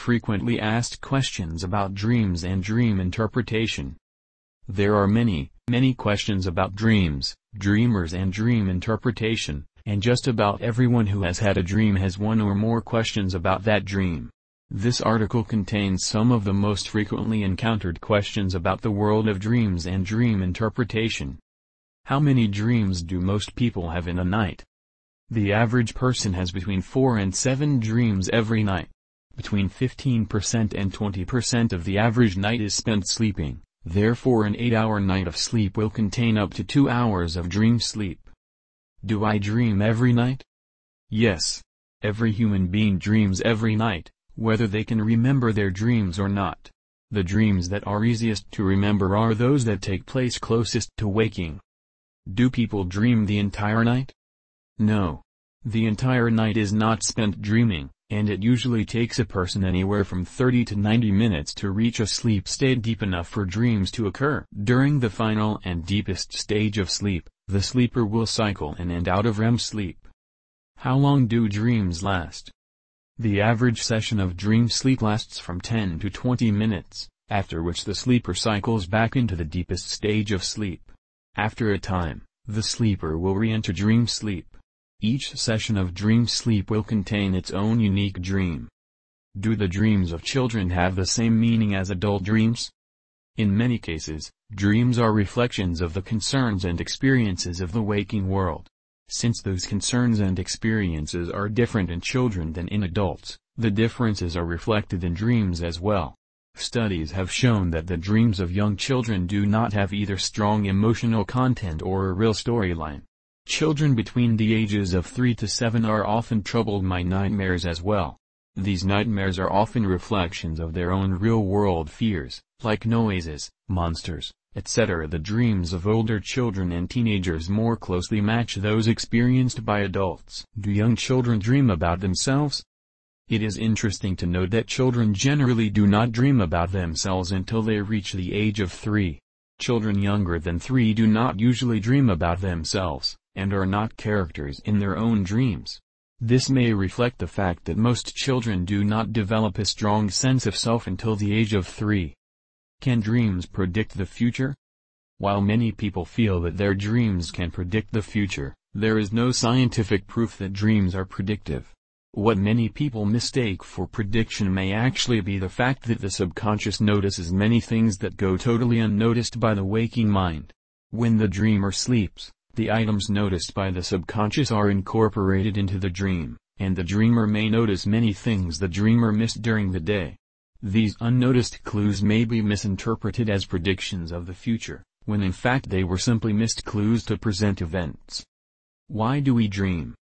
frequently asked questions about dreams and dream interpretation. There are many, many questions about dreams, dreamers and dream interpretation, and just about everyone who has had a dream has one or more questions about that dream. This article contains some of the most frequently encountered questions about the world of dreams and dream interpretation. How many dreams do most people have in a night? The average person has between 4 and 7 dreams every night. Between 15% and 20% of the average night is spent sleeping, therefore an 8-hour night of sleep will contain up to 2 hours of dream sleep. Do I dream every night? Yes. Every human being dreams every night, whether they can remember their dreams or not. The dreams that are easiest to remember are those that take place closest to waking. Do people dream the entire night? No. The entire night is not spent dreaming, and it usually takes a person anywhere from 30 to 90 minutes to reach a sleep state deep enough for dreams to occur. During the final and deepest stage of sleep, the sleeper will cycle in and out of REM sleep. How long do dreams last? The average session of dream sleep lasts from 10 to 20 minutes, after which the sleeper cycles back into the deepest stage of sleep. After a time, the sleeper will re-enter dream sleep. Each session of dream sleep will contain its own unique dream. Do the dreams of children have the same meaning as adult dreams? In many cases, dreams are reflections of the concerns and experiences of the waking world. Since those concerns and experiences are different in children than in adults, the differences are reflected in dreams as well. Studies have shown that the dreams of young children do not have either strong emotional content or a real storyline. Children between the ages of 3 to 7 are often troubled by nightmares as well. These nightmares are often reflections of their own real-world fears, like noises, monsters, etc. The dreams of older children and teenagers more closely match those experienced by adults. Do young children dream about themselves? It is interesting to note that children generally do not dream about themselves until they reach the age of 3. Children younger than 3 do not usually dream about themselves and are not characters in their own dreams. This may reflect the fact that most children do not develop a strong sense of self until the age of three. Can dreams predict the future? While many people feel that their dreams can predict the future, there is no scientific proof that dreams are predictive. What many people mistake for prediction may actually be the fact that the subconscious notices many things that go totally unnoticed by the waking mind. When the dreamer sleeps, the items noticed by the subconscious are incorporated into the dream, and the dreamer may notice many things the dreamer missed during the day. These unnoticed clues may be misinterpreted as predictions of the future, when in fact they were simply missed clues to present events. Why do we dream?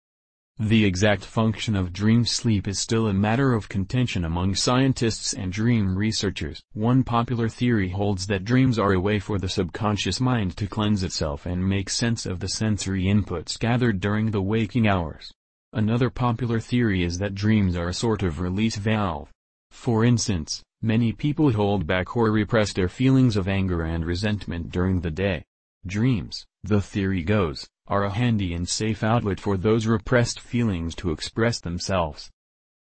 The exact function of dream sleep is still a matter of contention among scientists and dream researchers. One popular theory holds that dreams are a way for the subconscious mind to cleanse itself and make sense of the sensory inputs gathered during the waking hours. Another popular theory is that dreams are a sort of release valve. For instance, many people hold back or repress their feelings of anger and resentment during the day. Dreams, the theory goes, are a handy and safe outlet for those repressed feelings to express themselves.